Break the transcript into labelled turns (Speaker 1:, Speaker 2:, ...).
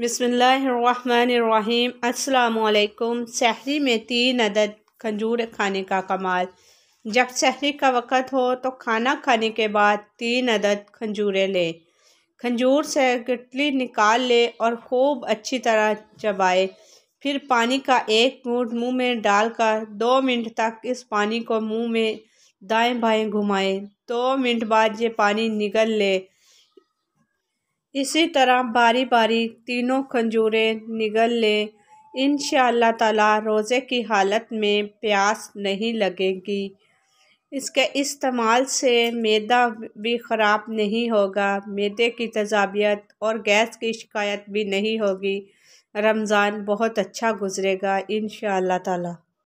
Speaker 1: बसमीम् अल्लाम सहरी में तीन अदद खजूर खाने का कमाल जब सहरी का वक़्त हो तो खाना खाने के बाद तीन अदद खजूरें लें खजूर से गटली निकाल ले और खूब अच्छी तरह चबाए फिर पानी का एक घूट मुंह में डालकर दो मिनट तक इस पानी को मुंह में दाएं बाएं घुमाएं दो मिनट बाद ये पानी निगल ले इसी तरह बारी बारी तीनों खंजूरें निगल लें इन ताला रोज़े की हालत में प्यास नहीं लगेगी इसके इस्तेमाल से मैदा भी ख़राब नहीं होगा मैदे की तजाबियत और गैस की शिकायत भी नहीं होगी रमज़ान बहुत अच्छा गुज़रेगा इन ताला